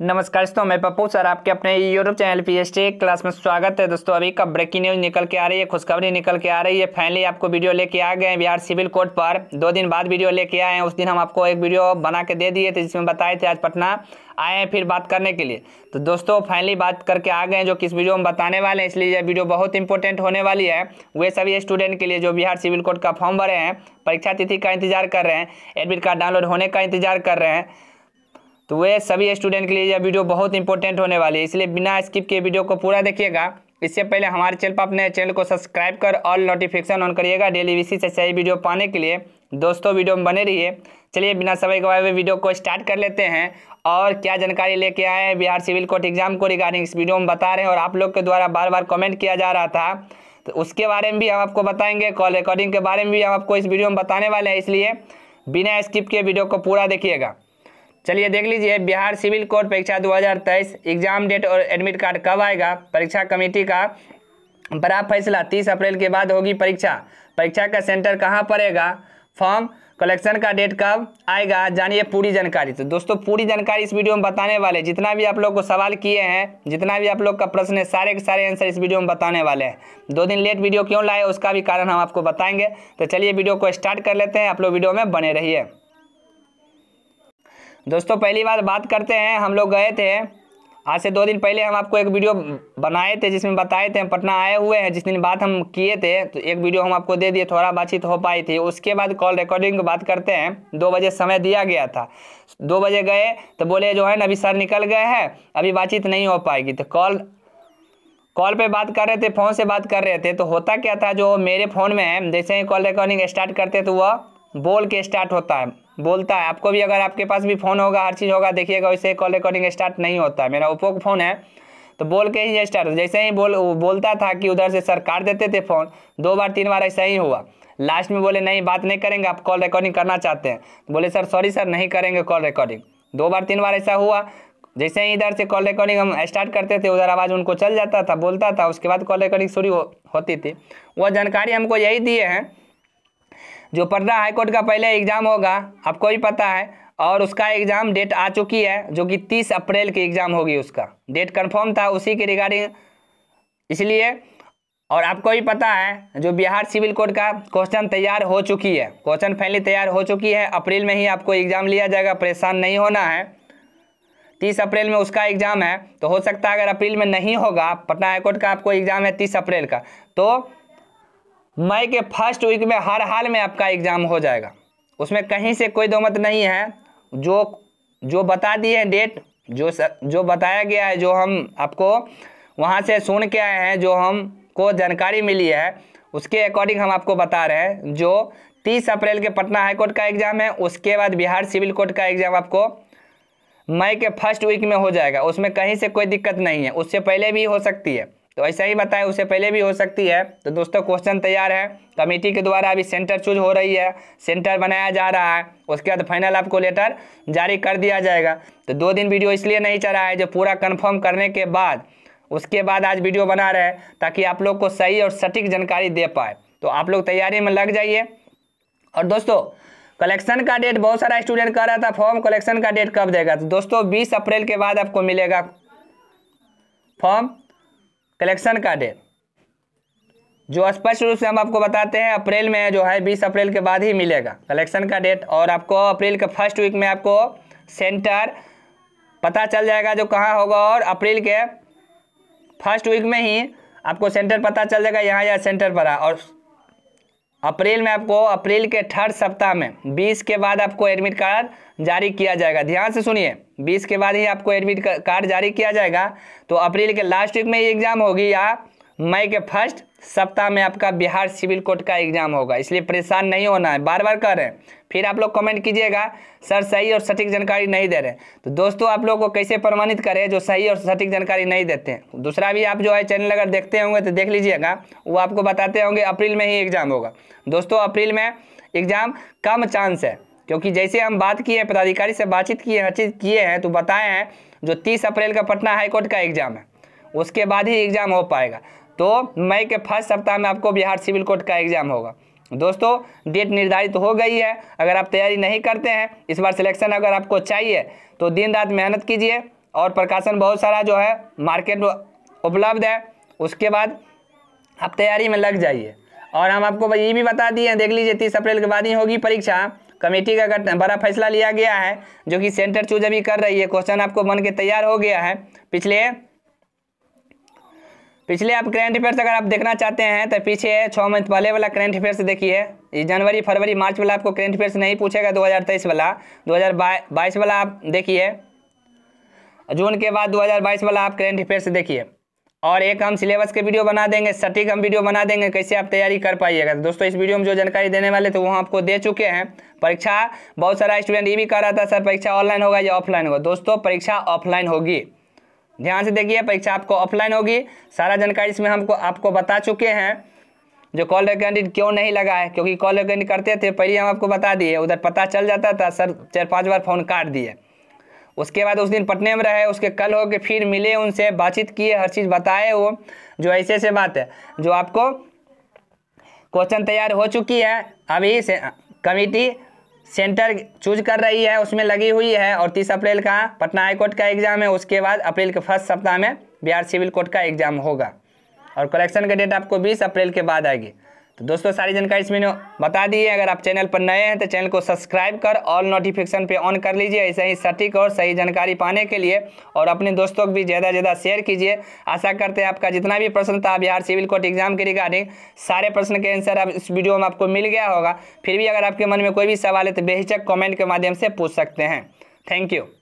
नमस्कार दोस्तों मैं पप्पू सर आपके अपने यूट्यूब चैनल पी एस क्लास में स्वागत है दोस्तों अभी का ब्रेकिंग न्यूज निकल के आ रही है खुशखबरी निकल के आ रही है फाइनली आपको वीडियो लेके आ गए हैं बिहार सिविल कोर्ट पर दो दिन बाद वीडियो लेके आए हैं उस दिन हम आपको एक वीडियो बना के दे दिए थे जिसमें बताए थे आज पटना आए हैं फिर बात करने के लिए तो दोस्तों फाइनली बात करके आ गए हैं जो किस वीडियो में बताने वाले हैं इसलिए यह वीडियो बहुत इंपॉर्टेंट होने वाली है वे सभी स्टूडेंट के लिए जो बिहार सिविल कोर्ट का फॉर्म भरे हैं परीक्षा तिथि का इंतजार कर रहे हैं एडमिट कार्ड डाउनलोड होने का इंतजार कर रहे हैं तो वह सभी स्टूडेंट के लिए यह वीडियो बहुत इंपॉर्टेंट होने वाली है इसलिए बिना स्किप के वीडियो को पूरा देखिएगा इससे पहले हमारे चैनल पर अपने चैनल को सब्सक्राइब कर ऑल नोटिफिकेशन ऑन करिएगा डेली विशी से सही वीडियो पाने के लिए दोस्तों वीडियो में बने रहिए चलिए बिना समय गवाए हुए वीडियो को स्टार्ट कर लेते हैं और क्या जानकारी लेके आए हैं बिहार सिविल कोर्ट एग्जाम को रिगार्डिंग इस वीडियो में बता रहे हैं और आप लोग के द्वारा बार बार कॉमेंट किया जा रहा था तो उसके बारे में भी हम आपको बताएंगे कॉल रिकॉर्डिंग के बारे में भी हम आपको इस वीडियो में बताने वाले हैं इसलिए बिना स्किप के वीडियो को पूरा देखिएगा चलिए देख लीजिए बिहार सिविल कोर्ट परीक्षा 2023 एग्जाम डेट और एडमिट कार्ड कब आएगा परीक्षा कमेटी का बड़ा फैसला 30 अप्रैल के बाद होगी परीक्षा परीक्षा का सेंटर कहाँ पड़ेगा फॉर्म कलेक्शन का डेट कब आएगा जानिए पूरी जानकारी तो दोस्तों पूरी जानकारी इस वीडियो में बताने वाले जितना भी आप लोग को सवाल किए हैं जितना भी आप लोग का प्रश्न है सारे के सारे आंसर इस वीडियो में बताने वाले हैं दो दिन लेट वीडियो क्यों लाए उसका भी कारण हम आपको बताएंगे तो चलिए वीडियो को स्टार्ट कर लेते हैं आप लोग वीडियो में बने रहिए दोस्तों पहली बार बात करते हैं हम लोग गए थे आज से दो दिन पहले हम आपको एक वीडियो बनाए थे जिसमें बताए थे पटना आए हुए हैं जिस दिन बात हम किए थे तो एक वीडियो हम आपको दे दिए थोड़ा बातचीत हो पाई थी उसके बाद कॉल रिकॉर्डिंग बात करते हैं दो बजे समय दिया गया था दो बजे गए तो बोले जो है ना अभी सर निकल गए हैं अभी बातचीत नहीं हो पाएगी तो कॉल कॉल पे बात कर रहे थे फ़ोन से बात कर रहे थे तो होता क्या था जो मेरे फ़ोन में जैसे ही कॉल रिकॉर्डिंग स्टार्ट करते तो वह बोल के स्टार्ट होता है बोलता है आपको भी अगर आपके पास भी फ़ोन होगा हर चीज़ होगा देखिएगा वैसे कॉल रिकॉर्डिंग स्टार्ट नहीं होता है मेरा ओप्पो का फ़ोन है तो बोल के ही स्टार्ट जैसे ही बोल बोलता था कि उधर से सर काट देते थे फ़ोन दो बार तीन बार ऐसा ही हुआ लास्ट में बोले नहीं बात नहीं करेंगे आप कॉल रिकॉर्डिंग करना चाहते हैं तो बोले सर सॉरी सर नहीं करेंगे कॉल रिकॉर्डिंग दो बार तीन बार ऐसा हुआ जैसे ही इधर से कॉल रिकॉर्डिंग हम स्टार्ट करते थे उधर आवाज़ उनको चल जाता था बोलता था उसके बाद कॉल रिकॉर्डिंग शुरू हो, होती थी वह जानकारी हमको यही दिए हैं जो पटना हाईकोर्ट का पहले एग्ज़ाम होगा आपको भी पता है और उसका एग्ज़ाम डेट आ चुकी है जो कि 30 अप्रैल की एग्ज़ाम होगी उसका डेट कंफर्म था उसी के रिगार्डिंग इसलिए और आपको भी पता है जो बिहार सिविल कोड का क्वेश्चन तैयार हो चुकी है क्वेश्चन फैली तैयार हो चुकी है अप्रैल में ही आपको एग्ज़ाम लिया जाएगा परेशान नहीं होना है तीस अप्रैल में उसका एग्ज़ाम है तो हो सकता है अगर अप्रैल में नहीं होगा पटना हाईकोर्ट का आपको एग्ज़ाम है तीस अप्रैल का तो मई के फर्स्ट वीक में हर हाल में आपका एग्ज़ाम हो जाएगा उसमें कहीं से कोई दो मत नहीं है जो जो बता दिए हैं डेट जो सर, जो बताया गया है जो हम आपको वहाँ से सुन के आए हैं जो हमको जानकारी मिली है उसके अकॉर्डिंग हम आपको बता रहे हैं जो 30 अप्रैल के पटना हाईकोर्ट का एग्ज़ाम है उसके बाद बिहार सिविल कोर्ट का एग्ज़ाम आपको मई के फर्स्ट वीक में हो जाएगा उसमें कहीं से कोई दिक्कत नहीं है उससे पहले भी हो सकती है तो ऐसा ही बताए उससे पहले भी हो सकती है तो दोस्तों क्वेश्चन तैयार है कमेटी के द्वारा अभी सेंटर चूज हो रही है सेंटर बनाया जा रहा है उसके बाद फाइनल आपको लेटर जारी कर दिया जाएगा तो दो दिन वीडियो इसलिए नहीं चला है जो पूरा कन्फर्म करने के बाद उसके बाद आज वीडियो बना रहे ताकि आप लोग को सही और सटीक जानकारी दे पाए तो आप लोग तैयारी में लग जाइए और दोस्तों कलेक्शन का डेट बहुत सारा स्टूडेंट कह रहा था फॉर्म कलेक्शन का डेट कब देगा तो दोस्तों 20 अप्रैल के बाद आपको मिलेगा फॉर्म कलेक्शन का डेट जो स्पष्ट रूप से हम आपको बताते हैं अप्रैल में जो है बीस अप्रैल के बाद ही मिलेगा कलेक्शन का डेट और आपको अप्रैल के फर्स्ट वीक में आपको सेंटर पता चल जाएगा जो कहाँ होगा और अप्रैल के फर्स्ट वीक में ही आपको सेंटर पता चल जाएगा यहाँ या सेंटर पर और अप्रैल में आपको अप्रैल के थर्ड सप्ताह में 20 के बाद आपको एडमिट कार्ड जारी किया जाएगा ध्यान से सुनिए 20 के बाद ही आपको एडमिट कार्ड जारी किया जाएगा तो अप्रैल के लास्ट वीक में एग्ज़ाम होगी या मई के फर्स्ट सप्ताह में आपका बिहार सिविल कोर्ट का एग्ज़ाम होगा इसलिए परेशान नहीं होना है बार बार कह रहे हैं फिर आप लोग कमेंट कीजिएगा सर सही और सटीक जानकारी नहीं दे रहे तो दोस्तों आप लोग को कैसे प्रमाणित करें जो सही और सटीक जानकारी नहीं देते हैं दूसरा भी आप जो है चैनल अगर देखते होंगे तो देख लीजिएगा वो आपको बताते होंगे अप्रैल में ही एग्ज़ाम होगा दोस्तों अप्रैल में एग्ज़ाम कम चांस है क्योंकि जैसे हम बात किए हैं पदाधिकारी से बातचीत किए हर चीज़ किए हैं तो बताए हैं जो तीस अप्रैल का पटना हाईकोर्ट का एग्ज़ाम है उसके बाद ही एग्ज़ाम हो पाएगा तो मई के फर्स्ट सप्ताह में आपको बिहार सिविल कोर्ट का एग्ज़ाम होगा दोस्तों डेट निर्धारित हो गई है अगर आप तैयारी नहीं करते हैं इस बार सिलेक्शन अगर आपको चाहिए तो दिन रात मेहनत कीजिए और प्रकाशन बहुत सारा जो है मार्केट उपलब्ध है उसके बाद आप तैयारी में लग जाइए और हम आपको ये भी बता दिए हैं देख लीजिए तीस अप्रैल के बाद ही होगी परीक्षा कमेटी का गठन बड़ा फैसला लिया गया है जो कि सेंटर चूज अभी कर रही है क्वेश्चन आपको बन के तैयार हो गया है पिछले पिछले आप करेंट अफेयर्स अगर आप देखना चाहते हैं तो पीछे छः मंथ पहले वाला करेंट अफेयर्स देखिए ये जनवरी फरवरी मार्च वाला आपको करेंट अफेयर्स नहीं पूछेगा 2023 वाला 2022 वाला आप देखिए जून के बाद 2022 वाला आप करेंट अफेयर्स देखिए और एक हम सिलेबस के वीडियो बना देंगे सटीक हम वीडियो बना देंगे कैसे आप तैयारी कर पाइएगा तो दोस्तों इस वीडियो में जो जानकारी देने वाले थे वो आपको दे चुके हैं परीक्षा बहुत सारा स्टूडेंट ये भी कह रहा था सर परीक्षा ऑनलाइन होगा या ऑफलाइन होगा दोस्तों परीक्षा ऑफलाइन होगी ध्यान से देखिए परीक्षा आपको ऑफलाइन होगी सारा जानकारी इसमें हमको आपको बता चुके हैं जो कॉल रिकॉर्डिंग क्यों नहीं लगा है क्योंकि कॉल रिकॉर्डिंग करते थे पहले हम आपको बता दिए उधर पता चल जाता था सर चार पाँच बार फ़ोन काट दिए उसके बाद उस दिन पटने में रहे उसके कल हो के फिर मिले उनसे बातचीत किए हर चीज़ बताए वो जो ऐसे ऐसे बात है जो आपको क्वेश्चन तैयार हो चुकी है अभी से कमेटी सेंटर चूज कर रही है उसमें लगी हुई है और तीस अप्रैल का पटना हाईकोर्ट का एग्जाम है उसके बाद अप्रैल के फर्स्ट सप्ताह में बिहार सिविल कोर्ट का एग्जाम होगा और कलेक्शन का डेट आपको बीस अप्रैल के बाद आएगी तो दोस्तों सारी जानकारी इसमें बता दी है अगर आप चैनल पर नए हैं तो चैनल को सब्सक्राइब कर ऑल नोटिफिकेशन पे ऑन कर लीजिए ऐसे ही सटीक और सही जानकारी पाने के लिए और अपने दोस्तों को भी ज़्यादा ज़्यादा शेयर कीजिए आशा करते हैं आपका जितना भी प्रश्न था बिहार सिविल कोर्ट एग्जाम के रिगार्डिंग सारे प्रश्न के आंसर अब इस वीडियो में आपको मिल गया होगा फिर भी अगर आपके मन में कोई भी सवाल है तो बेहिचक कॉमेंट के माध्यम से पूछ सकते हैं थैंक यू